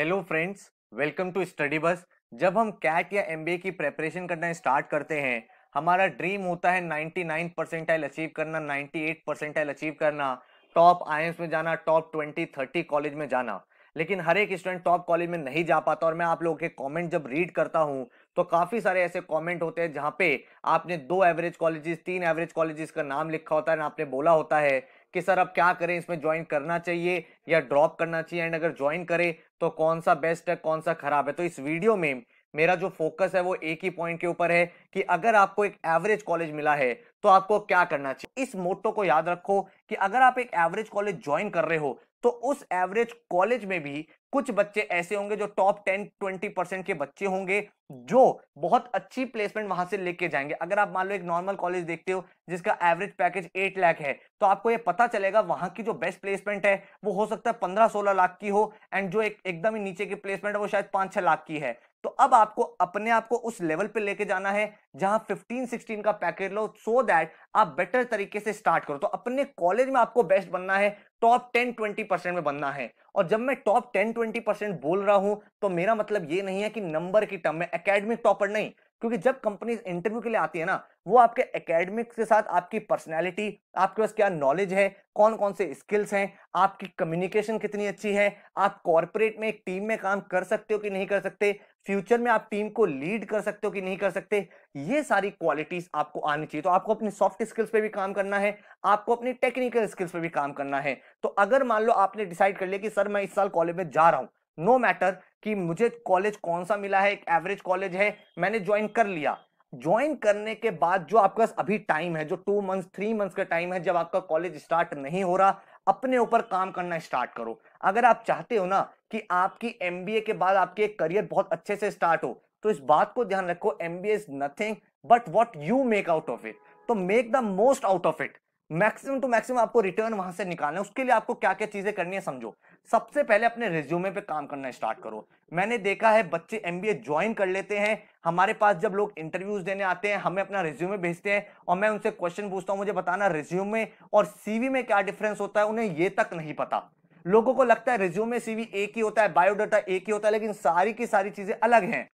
hello friends welcome to study bus जब हम cat या एम की प्रेपरेशन करना स्टार्ट करते हैं हमारा ड्रीम होता है 99 परसेंटाइल अचीव करना 98 परसेंटाइल अचीव करना टॉप आई में जाना टॉप 20 30 कॉलेज में जाना लेकिन हर एक स्टूडेंट टॉप कॉलेज में नहीं जा पाता और मैं आप लोगों के कमेंट जब रीड करता हूँ तो काफ़ी सारे ऐसे कमेंट होते हैं जहाँ पे आपने दो एवरेज कॉलेजेस तीन एवरेज कॉलेजेस का नाम लिखा होता है ना आपने बोला होता है कि सर अब क्या करें इसमें ज्वाइन करना चाहिए या ड्रॉप करना चाहिए एंड अगर ज्वाइन करें तो कौन सा बेस्ट है कौन सा खराब है तो इस वीडियो में मेरा जो फोकस है वो एक ही पॉइंट के ऊपर है कि अगर आपको एक एवरेज कॉलेज मिला है तो आपको क्या करना चाहिए इस मोटो को याद रखो कि अगर आप एक एवरेज कॉलेज ज्वाइन कर रहे हो तो उस एवरेज कॉलेज में भी कुछ बच्चे ऐसे होंगे जो टॉप टेन ट्वेंटी परसेंट के बच्चे होंगे जो बहुत अच्छी प्लेसमेंट वहां से लेके जाएंगे अगर आप मान लो एक नॉर्मल कॉलेज देखते हो जिसका एवरेज पैकेज एट लाख है तो आपको ये पता चलेगा वहां की जो बेस्ट प्लेसमेंट है वो हो सकता है पंद्रह सोलह लाख की हो एंड जो एक एकदम ही नीचे की प्लेसमेंट है वो शायद पांच छह लाख की है तो अब आपको अपने आप को उस लेवल पे लेके जाना है जहां 15 16 का पैकेज लो सो so दैट आप बेटर तरीके से स्टार्ट करो तो अपने कॉलेज में आपको बेस्ट बनना है टॉप टेन ट्वेंटी परसेंट में बनना है और जब मैं टॉप टेन ट्वेंटी परसेंट बोल रहा हूं तो मेरा मतलब ये नहीं है कि नंबर की टर्म में अकेडमिक टॉपर नहीं क्योंकि जब कंपनी इंटरव्यू के लिए आती है ना वो आपके एकेडमिक्स के साथ आपकी पर्सनैलिटी आपके पास क्या नॉलेज है कौन कौन से स्किल्स हैं आपकी कम्युनिकेशन कितनी अच्छी है आप कॉरपोरेट में एक टीम में काम कर सकते हो कि नहीं कर सकते फ्यूचर में आप टीम को लीड कर सकते हो कि नहीं कर सकते ये सारी क्वालिटीज आपको आनी चाहिए तो आपको अपने सॉफ्ट स्किल्स पे भी काम करना है आपको अपने टेक्निकल स्किल्स पे भी काम करना है तो अगर मान लो आपने डिसाइड कर लिया कि सर मैं इस साल कॉलेज में जा रहा हूं नो मैटर कि मुझे कॉलेज कौन सा मिला है एक एवरेज कॉलेज है मैंने ज्वाइन कर लिया ज्वाइन करने के बाद जो आपका अभी टाइम है जो टू मंथ्स थ्री मंथ्स का टाइम है जब आपका कॉलेज स्टार्ट नहीं हो रहा अपने ऊपर काम करना स्टार्ट करो अगर आप चाहते हो ना कि आपकी एम के बाद आपके करियर बहुत अच्छे से स्टार्ट हो तो इस बात को ध्यान रखो M B is nothing but what you make out of it तो make the most out of it maximum to maximum आपको रिटर्न वहां से निकालना है उसके लिए आपको क्या क्या चीजें करनी है समझो सबसे पहले अपने रिज्यूमे पे काम करना स्टार्ट करो मैंने देखा है बच्चे एमबीए ज्वाइन कर लेते हैं हमारे पास जब लोग इंटरव्यूज देने आते हैं हमें अपना रिज्यूमे भेजते हैं और मैं उनसे क्वेश्चन पूछता हूँ मुझे बताना रिज्यूमे और सीवी में क्या डिफरेंस होता है उन्हें ये तक नहीं पता लोगों को लगता है रिज्यूमे सीवी एक ही होता है बायोडाटा एक ही होता है लेकिन सारी की सारी चीजें अलग हैं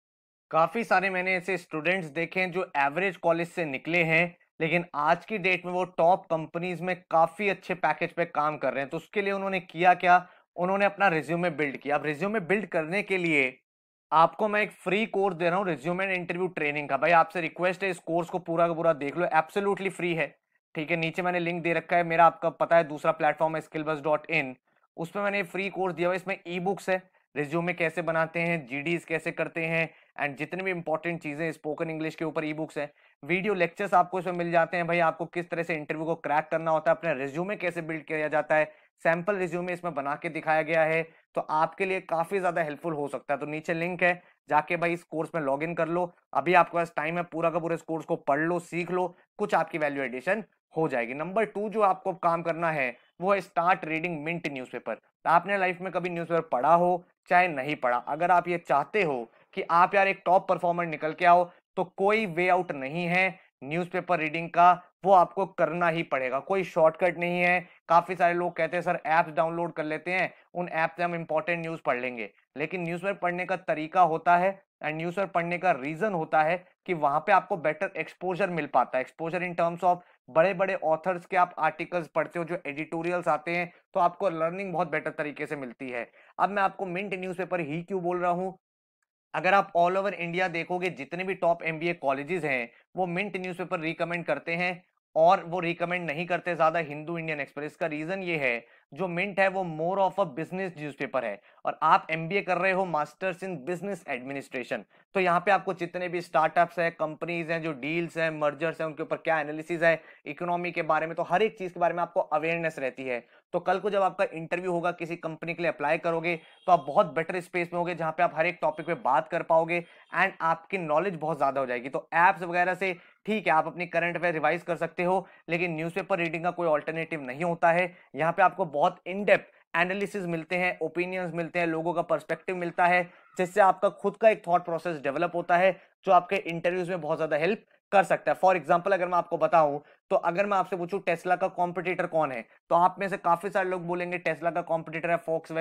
काफी सारे मैंने ऐसे स्टूडेंट्स देखे हैं जो एवरेज कॉलेज से निकले हैं लेकिन आज की डेट में वो टॉप कंपनीज में काफ़ी अच्छे पैकेज पे काम कर रहे हैं तो उसके लिए उन्होंने किया क्या उन्होंने अपना रिज्यूमे बिल्ड किया अब रिज्यूमे बिल्ड करने के लिए आपको मैं एक फ्री कोर्स दे रहा हूँ रिज्यूम एंड इंटरव्यू ट्रेनिंग का भाई आपसे रिक्वेस्ट है इस कोर्स को पूरा का पूरा देख लो एब्सोल्युटली फ्री है ठीक है नीचे मैंने लिंक दे रखा है मेरा आपका पता है दूसरा प्लेटफॉर्म है स्किल बस डॉट इन उस पर मैंने फ्री कोर्स दिया हुआ इसमें ई बुक्स है रिज्यूमे कैसे बनाते हैं जी कैसे करते हैं एंड जितने भी इंपॉर्टेंट चीज़ें स्पोकन इंग्लिश के ऊपर ई बुक्स है वीडियो लेक्चर्स आपको इसमें मिल जाते हैं भाई आपको किस तरह से इंटरव्यू को क्रैक करना होता है अपने रिज्यूमे कैसे बिल्ड किया जाता है सैम्पल रिज्यूमे इसमें बना के दिखाया गया है तो आपके लिए काफी ज्यादा हेल्पफुल हो सकता है तो नीचे लिंक है जाके भाई इस कोर्स में लॉग इन कर लो अभी आपके पास टाइम है पूरा का पूरा इस कोर्स को पढ़ लो सीख लो कुछ आपकी वैल्यू एडिशन हो जाएगी नंबर टू जो आपको काम करना है वो है स्टार्ट रीडिंग मिंट न्यूज़पेपर आपने लाइफ में कभी न्यूज़पेपर पढ़ा हो चाहे नहीं पढ़ा अगर आप ये चाहते हो कि आप यार एक टॉप परफॉर्मर निकल के आओ तो कोई वे आउट नहीं है न्यूज़पेपर रीडिंग का वो आपको करना ही पड़ेगा कोई शॉर्टकट नहीं है काफ़ी सारे लोग कहते हैं सर ऐप्स डाउनलोड कर लेते हैं उन ऐप से हम इंपॉर्टेंट न्यूज़ पढ़ लेंगे लेकिन पेपर पढ़ने का तरीका होता है एंड पेपर पढ़ने का रीज़न होता है कि वहां पे आपको बेटर एक्सपोजर मिल पाता है एक्सपोजर इन टर्म्स ऑफ बड़े बड़े ऑथर्स के आप आर्टिकल्स पढ़ते हो जो एडिटोरियल्स आते हैं तो आपको लर्निंग बहुत बेटर तरीके से मिलती है अब मैं आपको मिंट न्यूज़पेपर ही क्यों बोल रहा हूँ अगर आप ऑल ओवर इंडिया देखोगे जितने भी टॉप एम बी कॉलेजेस हैं वो मिंट न्यूज़पेपर रिकमेंड करते हैं और वो रिकमेंड नहीं करते ज़्यादा हिंदू इंडियन एक्सप्रेस का रीज़न ये है जो मिंट है वो more of a business newspaper है और आप एम कर रहे हो मास्टर्स इन बिजनेस एडमिनिस्ट्रेशन तो यहाँ पे आपको जितने भी स्टार्टअप्स हैं कंपनीज हैं जो डील्स हैं मर्जर्स हैं उनके ऊपर क्या एनालिसिस है इकोनॉमी के बारे में तो हर एक चीज़ के बारे में आपको अवेयरनेस रहती है तो कल को जब आपका इंटरव्यू होगा किसी कंपनी के लिए अप्लाई करोगे तो आप बहुत बेटर स्पेस में होगे जहाँ पे आप हर एक टॉपिक पे बात कर पाओगे एंड आपकी नॉलेज बहुत ज़्यादा हो जाएगी तो ऐप्स वगैरह से ठीक है आप अपनी करंट अफेयर रिवाइज कर सकते हो लेकिन न्यूज़पेपर रीडिंग का कोई ऑल्टरनेटिव नहीं होता है यहाँ पे आपको बहुत इनडेप्थ एनालिसिस मिलते हैं ओपिनियंस मिलते हैं लोगों का पर्सपेक्टिव मिलता है जिससे आपका खुद का एक थॉट प्रोसेस डेवलप होता है जो आपके इंटरव्यूज में बहुत ज़्यादा हेल्प कर सकता है फॉर एग्जाम्पल अगर मैं आपको बताऊं तो अगर मैं आपसे पूछूं टेस्ला का कॉम्पिटेटर कौन है तो आप में से काफी सारे लोग बोलेंगे टेस्ला का कॉम्पिटेटर है फोक्स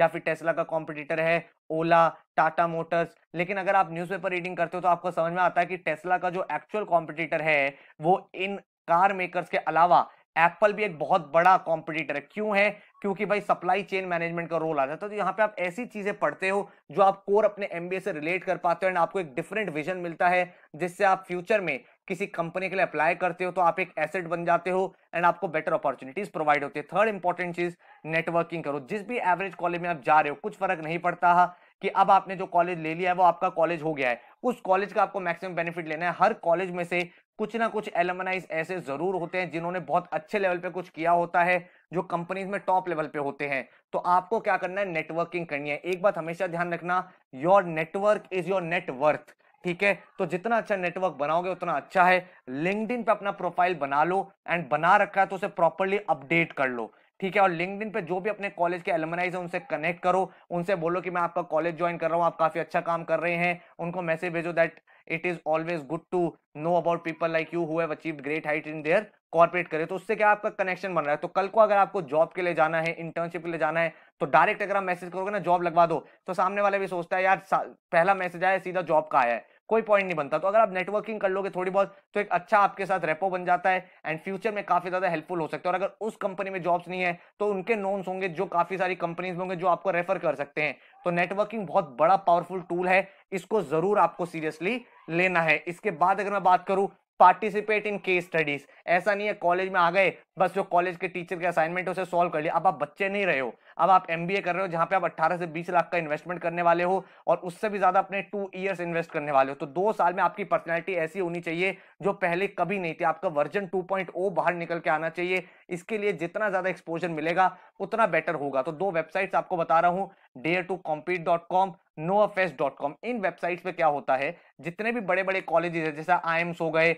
या फिर टेस्ला का कॉम्पिटेटर है ओला टाटा मोटर्स लेकिन अगर आप न्यूज़पेपर रीडिंग करते हो तो आपको समझ में आता है कि टेस्ला का जो एक्चुअल कॉम्पिटेटर है वो इन कार मेकर्स के अलावा एप्पल भी एक बहुत बड़ा कॉम्पिटिटर है क्यों है क्योंकि भाई सप्लाई चेन मैनेजमेंट का रोल आ जाता है तो यहाँ पे आप ऐसी चीजें पढ़ते हो जो आप कोर अपने एम से रिलेट कर पाते हो एंड आपको एक डिफरेंट विजन मिलता है जिससे आप फ्यूचर में किसी कंपनी के लिए अप्लाई करते हो तो आप एक एसेट बन जाते हो एंड आपको बेटर अपॉर्चुनिटीज प्रोवाइड होती है थर्ड इंपॉर्टेंट चीज नेटवर्किंग करो जिस भी एवरेज कॉलेज में आप जा रहे हो कुछ फर्क नहीं पड़ता है कि अब आपने जो कॉलेज ले लिया है वो आपका कॉलेज हो गया है उस कॉलेज का आपको मैक्सिमम बेनिफिट लेना है हर कॉलेज में से कुछ ना कुछ एलमनाइज ऐसे जरूर होते हैं जिन्होंने बहुत अच्छे लेवल पे कुछ किया होता है जो कंपनीज में टॉप लेवल पे होते हैं तो आपको क्या करना है नेटवर्किंग करनी है एक बात हमेशा ध्यान रखना your network is your net worth ठीक है तो जितना अच्छा नेटवर्क बनाओगे उतना अच्छा है लिंकड पे अपना प्रोफाइल बना लो एंड बना रखा है तो उसे प्रॉपरली अपडेट कर लो ठीक है और लिंकड पे जो भी अपने कॉलेज के एलमनाइज है उनसे कनेक्ट करो उनसे बोलो कि मैं आपका कॉलेज ज्वाइन कर रहा हूँ आप काफी अच्छा काम कर रहे हैं उनको मैसेज भेजो that it is always good to know about people like you who achieved great height in their corporate करें तो उससे क्या आपका कनेक्शन बन रहा है तो कल को अगर आपको जॉब के लिए जाना है इंटर्नशिप के लिए जाना है तो डायरेक्ट अगर आप मैसेज करोगे ना जॉब लगवा दो तो सामने वाले भी सोचता है यार पहला मैसेज आया सीधा जॉब का आया है कोई पॉइंट नहीं बनता तो अगर आप नेटवर्किंग कर लोगे थोड़ी बहुत तो एक अच्छा आपके साथ रेपो बन जाता है एंड फ्यूचर में काफी ज्यादा हेल्पफुल हो सकता है और अगर उस कंपनी में जॉब्स नहीं है तो उनके नोन्स होंगे जो काफी सारी कंपनीज में होंगे जो आपको रेफर कर सकते हैं तो नेटवर्किंग बहुत बड़ा पावरफुल टूल है इसको जरूर आपको सीरियसली लेना है इसके बाद अगर मैं बात करूं पार्टिसिपेट इन केस स्टडीज ऐसा नहीं है कॉलेज में आ गए बस जो कॉलेज के टीचर के असाइनमेंट उसे सॉल्व कर लिया अब आप बच्चे नहीं रहे हो अब आप एम कर रहे हो जहाँ पे आप 18 से 20 लाख का इन्वेस्टमेंट करने वाले हो और उससे भी ज्यादा अपने टू ईयर्स इन्वेस्ट करने वाले हो तो दो साल में आपकी पर्सनैलिटी ऐसी होनी चाहिए जो पहले कभी नहीं थी आपका वर्जन टू oh बाहर निकल के आना चाहिए इसके लिए जितना ज्यादा एक्सपोजर मिलेगा उतना बेटर होगा तो दो वेबसाइट्स आपको बता रहा हूँ dare to compete dot com अफेस डॉट कॉम इन वेबसाइट्स पे क्या होता है जितने भी बड़े बड़े कॉलेजेस है जैसे आई हो गए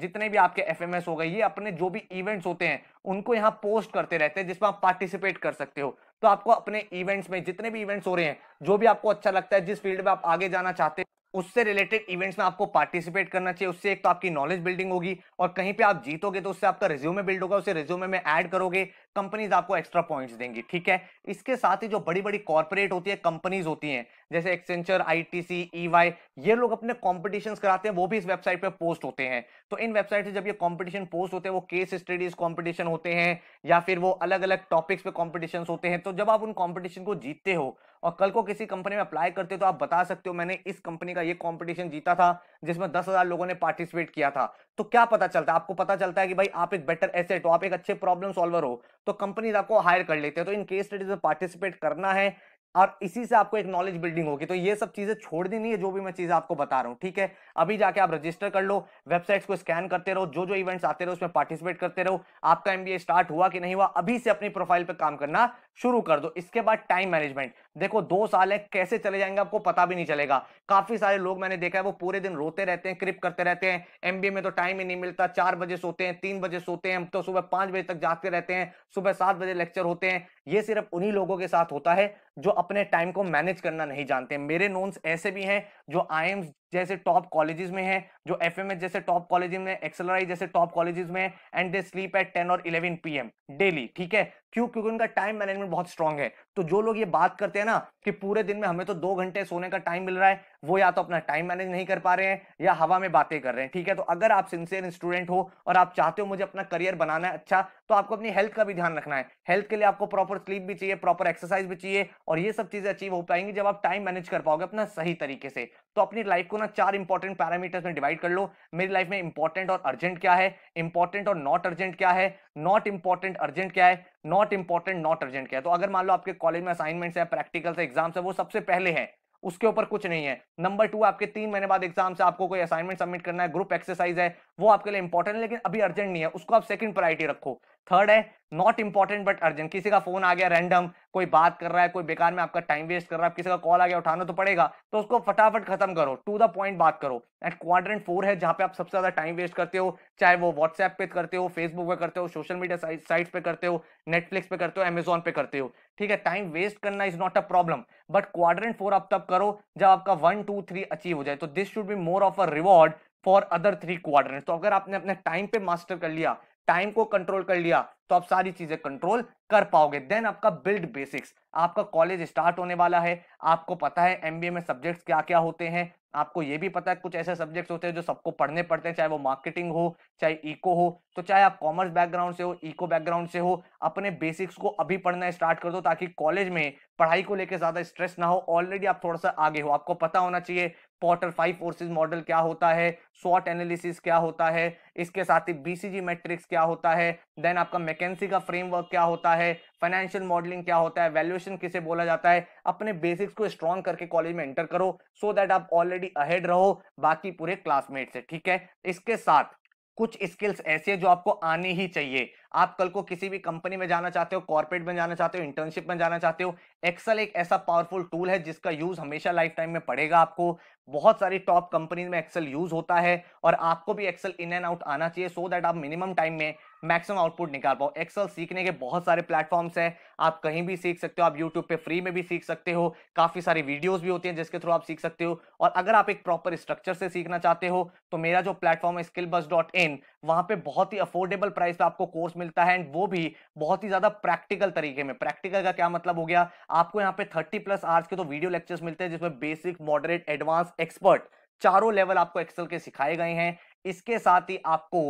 जितने भी आपके एफ हो गए ये अपने जो भी इवेंट्स होते हैं उनको यहाँ पोस्ट करते रहते हैं जिसमें आप पार्टिसिपेट कर सकते हो तो आपको अपने इवेंट्स में जितने भी इवेंट्स हो रहे हैं जो भी आपको अच्छा लगता है जिस फील्ड में आप आगे जाना चाहते हैं उससे रिलेटेड इवेंट्स में आपको पार्टिसिपेट करना चाहिए उससे एक तो आपकी नॉलेज बिल्डिंग होगी और कहीं पे आप जीतोगे तो उससे आपका रिज्यूमे बिल्ड होगा उसे रिज्यूमे में ऐड करोगे कंपनीज आपको एक्स्ट्रा पॉइंट्स देंगी ठीक है इसके साथ ही जो बड़ी बड़ी कॉर्पोरेट होती है कंपनीज होती हैं जैसे एक्सेंचर आईटीसी ईवाई ये लोग अपने कॉम्पिटिशन कराते हैं वो भी इस वेबसाइट पे पोस्ट होते हैं तो इन वेबसाइट से जब ये कॉम्पिटिशन पोस्ट होते हैं वो केस स्टडीज कॉम्पिटिशन होते हैं या फिर वो अलग अलग टॉपिक्स पे कॉम्पिटिशन होते हैं तो जब आप उन कॉम्पिटिशन को जीतते हो और कल को किसी कंपनी में अप्लाई करते हो तो आप बता सकते हो मैंने इस कंपनी का ये कॉम्पिटिशन जीता था जिसमें दस हजार लोगों ने पार्टिसिपेट किया था तो क्या पता चलता है आपको पता चलता है कि भाई आप एक बेटर एसेट हो आप एक अच्छे प्रॉब्लम सॉल्वर हो तो कंपनीज आपको हायर कर लेते हैं तो इन केस स्टडीज में पार्टिसिपेट करना है और इसी से आपको एक नॉलेज बिल्डिंग होगी तो ये सब चीज़ें छोड़ देनी है जो भी मैं चीज़ आपको बता रहा हूँ ठीक है अभी जाके आप रजिस्टर कर लो वेबसाइट्स को स्कैन करते रहो जो जो इवेंट्स आते रहो उसमें पार्टिसिपेट करते रहो आपका एमबीए स्टार्ट हुआ कि नहीं हुआ अभी से अपनी प्रोफाइल पर काम करना शुरू कर दो इसके बाद टाइम मैनेजमेंट देखो दो साल है कैसे चले जाएंगे आपको पता भी नहीं चलेगा काफी सारे लोग मैंने देखा है वो पूरे दिन रोते रहते हैं क्रिप करते रहते हैं एमबीए में तो टाइम ही नहीं मिलता चार बजे सोते हैं तीन बजे सोते हैं हम तो सुबह पांच बजे तक जागते रहते हैं सुबह सात बजे लेक्चर होते हैं ये सिर्फ उन्हीं लोगों के साथ होता है जो अपने टाइम को मैनेज करना नहीं जानते मेरे नोन्स ऐसे भी हैं जो आई जैसे टॉप कॉलेजेस में है जो एफ जैसे टॉप कॉलेज में एक्सलराई जैसे टॉप कॉलेजेस में and they sleep at ten और इलेवन पी डेली ठीक है क्यों क्योंकि उनका टाइम मैनेजमेंट बहुत स्ट्रॉन्ग है तो जो लोग ये बात करते हैं ना कि पूरे दिन में हमें तो दो घंटे सोने का टाइम मिल रहा है वो या तो अपना टाइम मैनेज नहीं कर पा रहे हैं या हवा में बातें कर रहे हैं ठीक है तो अगर आप सिंसियर स्टूडेंट हो और आप चाहते हो मुझे अपना करियर बनाना है अच्छा तो आपको अपनी हेल्थ का भी ध्यान रखना है हेल्थ के लिए आपको प्रॉपर स्लीप भी चाहिए प्रॉपर एक्सरसाइज भी चाहिए और ये सब चीजें अचीव हो पाएंगी जब आप टाइम मैनेज कर पाओगे अपना सही तरीके से तो अपनी लाइफ को ना चार इंपॉर्टेंट पैरामीटर्स में डिवाइड कर लो मेरी लाइफ में इंपॉर्टेंट और अर्जेंट क्या है इंपॉर्टेंट और नॉट अर्जेंट क्या है नॉट इंपॉर्टेंट अर्जेंट क्या है नॉट इंपॉर्टेंट नॉट अर्जेंट क्या है तो अगर मान लो आपके कॉलेज में असाइनमेंट्स है प्रैक्टिकल्स है एग्जाम्स है वो सबसे पहले है उसके ऊपर कुछ नहीं है नंबर टू आपके तीन महीने बाद एग्जाम से आपको कोई असाइनमेंट सबमिट करना है ग्रुप एक्सरसाइज है वो आपके लिए इंपॉर्टेंट है लेकिन अभी अर्जेंट नहीं है उसको आप सेकंड प्रायोरिटी रखो थर्ड है नॉट इंपॉर्टेंट बट अर्जेंट किसी का फोन आ गया रैंडम कोई बात कर रहा है कोई बेकार में आपका टाइम वेस्ट कर रहा है किसी का कॉल आ गया उठाना तो पड़ेगा तो उसको फटाफट खत्म करो टू द पॉइंट बात करो एंड क्वाड्रेंट फोर है जहां पे आप सबसे ज्यादा टाइम वेस्ट करते हो चाहे वो व्हाट्सएप पे करते हो फेसबुक पे करते हो सोशल मीडिया साइट पे करते हो नेटफ्लिक्स पे करते हो एमेजॉन पे करते हो ठीक है टाइम वेस्ट करना is not a problem but quadrant four आप तब करो जब आपका वन टू थ्री अचीव हो जाए तो this should be more of a reward for other three quadrant तो अगर आपने अपने टाइम पे मास्टर कर लिया टाइम को कंट्रोल कर लिया तो आप सारी चीजें कंट्रोल कर पाओगे देन आपका बिल्ड बेसिक्स आपका कॉलेज स्टार्ट होने वाला है आपको पता है एमबीए में सब्जेक्ट्स क्या क्या होते हैं आपको ये भी पता है कुछ ऐसे सब्जेक्ट्स होते हैं जो सबको पढ़ने पड़ते हैं चाहे वो मार्केटिंग हो चाहे इको हो तो चाहे आप कॉमर्स बैकग्राउंड से हो इको बैकग्राउंड से हो अपने बेसिक्स को अभी पढ़ना स्टार्ट कर दो ताकि कॉलेज में पढ़ाई को लेकर ज्यादा स्ट्रेस ना हो ऑलरेडी आप थोड़ा सा आगे हो आपको पता होना चाहिए पॉटर फाइव फोर्सेस मॉडल क्या होता है स्वॉट एनालिसिस क्या होता है इसके साथ ही बीसीजी मैट्रिक्स क्या होता है देन आपका मैकेंसी का फ्रेमवर्क क्या होता है फाइनेंशियल मॉडलिंग क्या होता है वैल्यूएशन किसे बोला जाता है अपने बेसिक्स को स्ट्रॉन्ग करके कॉलेज में एंटर करो सो so दैट आप ऑलरेडी अहेड रहो बाकी पूरे क्लासमेट से ठीक है इसके साथ कुछ स्किल्स ऐसे जो आपको आने ही चाहिए आप कल को किसी भी कंपनी में जाना चाहते हो कॉर्पोरेट में जाना चाहते हो इंटर्नशिप में जाना चाहते हो एक्सेल एक ऐसा पावरफुल टूल है जिसका यूज हमेशा लाइफ टाइम में पड़ेगा आपको बहुत सारी टॉप कंपनीज में एक्सेल यूज होता है और आपको भी एक्सेल इन एंड आउट आना चाहिए सो so दैट आप मिनिमम टाइम में मैक्सिमम आउटपुट निकाल पाओ एक्सेल सीखने के बहुत सारे प्लेटफॉर्म्स हैं आप कहीं भी सीख सकते हो आप यूट्यूब पे फ्री में भी सीख सकते हो काफ़ी सारी वीडियोस भी होती हैं जिसके थ्रू आप सीख सकते हो और अगर आप एक प्रॉपर स्ट्रक्चर से सीखना चाहते हो तो मेरा जो प्लेटफॉर्म है स्किल बस डॉट इन वहाँ पर बहुत ही अफोर्डेबल प्राइस पर आपको कोर्स मिल मिलता है एंड वो भी बहुत ही ज्यादा प्रैक्टिकल तरीके में प्रैक्टिकल का क्या मतलब हो गया आपको यहाँ पे थर्टी प्लस आवर्स के तो वीडियो लेक्चर्स मिलते हैं जिसमें बेसिक मॉडरेट एडवांस एक्सपर्ट चारों लेवल आपको एक्सेल के सिखाए गए हैं इसके साथ ही आपको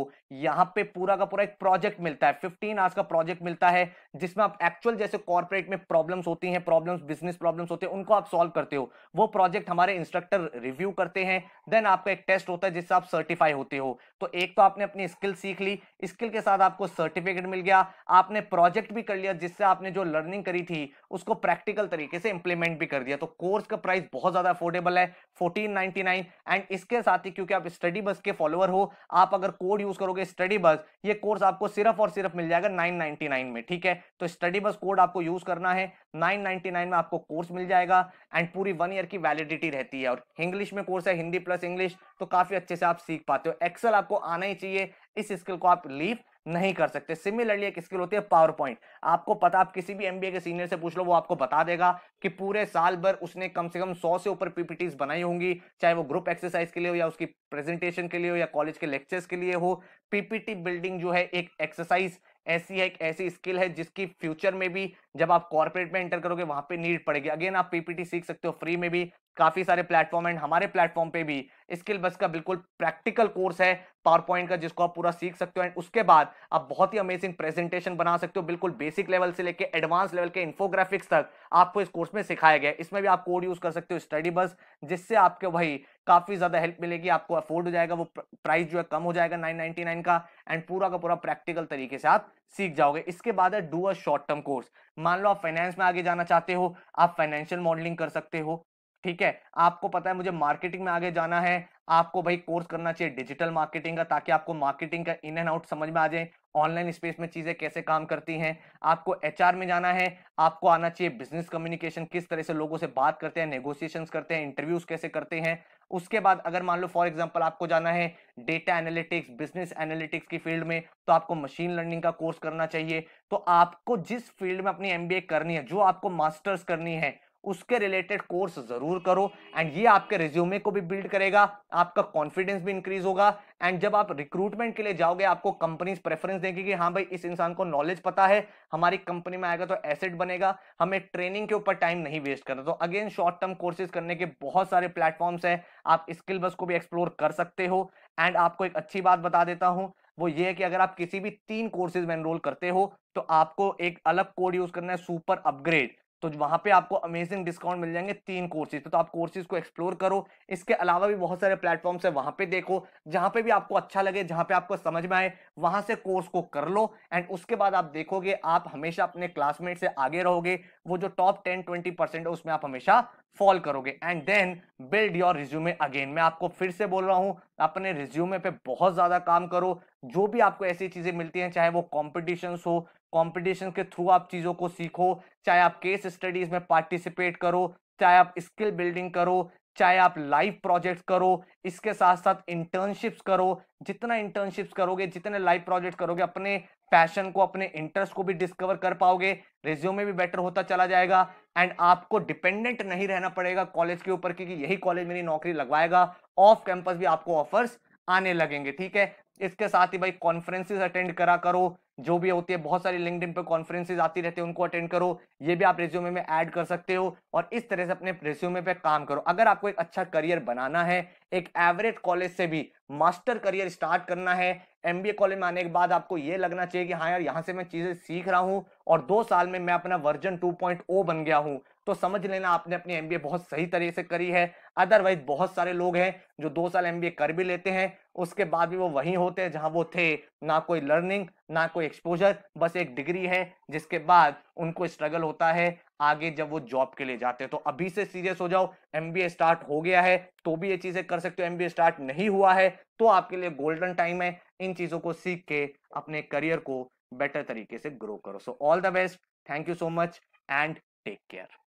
यहाँ पे पूरा का पूरा एक प्रोजेक्ट मिलता है 15 आज का प्रोजेक्ट मिलता है जिसमें आप एक्चुअल जैसे कॉर्पोरेट में प्रॉब्लम्स होती हैं प्रॉब्लम्स बिजनेस प्रॉब्लम्स होते हैं उनको आप सॉल्व करते हो वो प्रोजेक्ट हमारे इंस्ट्रक्टर रिव्यू करते हैं देन आपका एक टेस्ट होता है जिससे आप सर्टिफाई होते हो तो एक तो आपने अपनी स्किल सीख ली स्किल के साथ आपको सर्टिफिकेट मिल गया आपने प्रोजेक्ट भी कर लिया जिससे आपने जो लर्निंग करी थी उसको प्रैक्टिकल तरीके से इंप्लीमेंट भी कर दिया तो कोर्स का प्राइस बहुत ज्यादा अफोर्डेबल है फोर्टीन एंड इसके साथ ही क्योंकि आप स्टडी बस के फॉलोअर कवर हो आप अगर कोड यूज करोगे स्टडी बस ये कोर्स आपको सिर्फ और सिर्फ मिल जाएगा 999 में ठीक है तो स्टडी बस कोड आपको यूज करना है 999 में आपको कोर्स मिल जाएगा एंड पूरी वन ईयर की वैलिडिटी रहती है और इंग्लिश में कोर्स है हिंदी प्लस इंग्लिश तो काफी अच्छे से आप सीख पाते हो एक्सेल आपको आना ही चाहिए इस स्किल को आप लीव नहीं कर सकते सिमिलरली एक स्किल होती है पावर पॉइंट आपको पता आप किसी भी एमबीए के सीनियर से पूछ लो वो आपको बता देगा कि पूरे साल भर उसने कम से कम सौ से ऊपर पीपीटी बनाई होंगी चाहे वो ग्रुप एक्सरसाइज के लिए हो या उसकी प्रेजेंटेशन के लिए हो या कॉलेज के लेक्चर्स के लिए हो पीपीटी बिल्डिंग जो है एक एक्सरसाइज ऐसी है एक ऐसी स्किल है जिसकी फ्यूचर में भी जब आप कॉर्पोरेट में एंटर करोगे वहां पे नीड पड़ेगी अगेन आप पीपीटी सीख सकते हो फ्री में भी काफी सारे प्लेटफॉर्म एंड हमारे प्लेटफॉर्म पे भी स्किल बस का बिल्कुल प्रैक्टिकल कोर्स है पावर पॉइंट का जिसको आप पूरा सीख सकते हो एंड उसके बाद आप बहुत ही अमेजिंग प्रेजेंटेशन बना सकते हो बिल्कुल बेसिक लेवल से लेके एडवांस लेवल के इन्फोग्राफिक्स तक आपको इस कोर्स में सिखाया गया इसमें भी आप कोड यूज कर सकते हो स्टडी बस जिससे आपके वही काफी ज्यादा हेल्प मिलेगी आपको अफोर्ड हो जाएगा वो प्राइस जो है कम हो जाएगा नाइन का एंड पूरा का पूरा प्रैक्टिकल तरीके से आप सीख जाओगे इसके बाद है do a short term course मान लो आप फाइनेंस में आगे जाना चाहते हो आप फाइनेंशियल मॉडलिंग कर सकते हो ठीक है आपको पता है मुझे मार्केटिंग में आगे जाना है आपको भाई कोर्स करना चाहिए डिजिटल मार्केटिंग का ताकि आपको मार्केटिंग का इन एंड आउट समझ में आ जाए ऑनलाइन स्पेस में चीज़ें कैसे काम करती हैं आपको एचआर में जाना है आपको आना चाहिए बिजनेस कम्युनिकेशन किस तरह से लोगों से बात करते हैं नेगोशिएशंस करते हैं इंटरव्यूज कैसे करते हैं उसके बाद अगर मान लो फॉर एग्जांपल आपको जाना है डेटा एनालिटिक्स बिजनेस एनालिटिक्स की फील्ड में तो आपको मशीन लर्निंग का कोर्स करना चाहिए तो आपको जिस फील्ड में अपनी एमबीए करनी है जो आपको मास्टर्स करनी है उसके रिलेटेड कोर्स जरूर करो एंड ये आपके रिज्यूमे को भी बिल्ड करेगा आपका कॉन्फिडेंस भी इंक्रीज होगा एंड जब आप रिक्रूटमेंट के लिए जाओगे आपको कंपनीज प्रेफरेंस देंगे कि हाँ भाई इस इंसान को नॉलेज पता है हमारी कंपनी में आएगा तो एसेट बनेगा हमें ट्रेनिंग के ऊपर टाइम नहीं वेस्ट करना तो अगेन शॉर्ट टर्म कोर्सेज करने के बहुत सारे प्लेटफॉर्म्स हैं आप स्किल बस को भी एक्सप्लोर कर सकते हो एंड आपको एक अच्छी बात बता देता हूँ वो ये है कि अगर आप किसी भी तीन कोर्सेज में एनरोल करते हो तो आपको एक अलग कोड यूज करना है सुपर अपग्रेड तो वहां पे आपको अमेजिंग डिस्काउंट मिल जाएंगे तीन कोर्सेज पे तो आप कोर्सेज को एक्सप्लोर करो इसके अलावा भी बहुत सारे प्लेटफॉर्म्स है वहां पे देखो जहां पे भी आपको अच्छा लगे जहां पे आपको समझ में आए वहां से कोर्स को कर लो एंड उसके बाद आप देखोगे आप हमेशा अपने क्लासमेट से आगे रहोगे वो जो टॉप टेन ट्वेंटी परसेंट है उसमें आप हमेशा फॉल करोगे and then build your resume again मैं आपको फिर से बोल रहा हूँ अपने रिज्यूमे पे बहुत ज़्यादा काम करो जो भी आपको ऐसी चीज़ें मिलती हैं चाहे वो कॉम्पिटिशन हो कॉम्पिटिशन के थ्रू आप चीज़ों को सीखो चाहे आप केस स्टडीज़ में पार्टिसिपेट करो चाहे आप स्किल बिल्डिंग करो चाहे आप लाइव प्रोजेक्ट करो इसके साथ साथ इंटर्नशिप्स करो जितना इंटर्नशिप्स करोगे जितने लाइव प्रोजेक्ट करोगे अपने पैशन को अपने इंटरेस्ट को भी डिस्कवर कर पाओगे रेज्यूमे भी बेटर होता चला जाएगा एंड आपको डिपेंडेंट नहीं रहना पड़ेगा कॉलेज के ऊपर क्योंकि यही कॉलेज मेरी नौकरी लगवाएगा ऑफ कैंपस भी आपको ऑफर्स आने लगेंगे ठीक है इसके साथ ही भाई कॉन्फ्रेंसिस अटेंड करा करो जो भी होती है बहुत सारी लिंकड पे कॉन्फ्रेंसेज आती रहती है उनको अटेंड करो ये भी आप रेज्यूमे में ऐड कर सकते हो और इस तरह से अपने रेज्यूमे पे काम करो अगर आपको एक अच्छा करियर बनाना है एक एवरेज कॉलेज से भी मास्टर करियर स्टार्ट करना है एम कॉलेज में आने के बाद आपको ये लगना चाहिए कि हाँ यार यहाँ से मैं चीज़ें सीख रहा हूँ और दो साल में मैं अपना वर्जन टू oh बन गया हूँ तो समझ लेना आपने अपनी एमबीए बहुत सही तरीके से करी है अदरवाइज बहुत सारे लोग हैं जो दो साल एमबीए कर भी लेते हैं उसके बाद भी वो वहीं होते हैं जहां वो थे ना कोई लर्निंग ना कोई एक्सपोजर बस एक डिग्री है जिसके बाद उनको स्ट्रगल होता है आगे जब वो जॉब के लिए जाते हैं तो अभी से सीरियस हो जाओ एमबीए स्टार्ट हो गया है तो भी ये चीजें कर सकते हो एमबीए स्टार्ट नहीं हुआ है तो आपके लिए गोल्डन टाइम है इन चीजों को सीख के अपने करियर को बेटर तरीके से ग्रो करो so all the best thank you so much and take care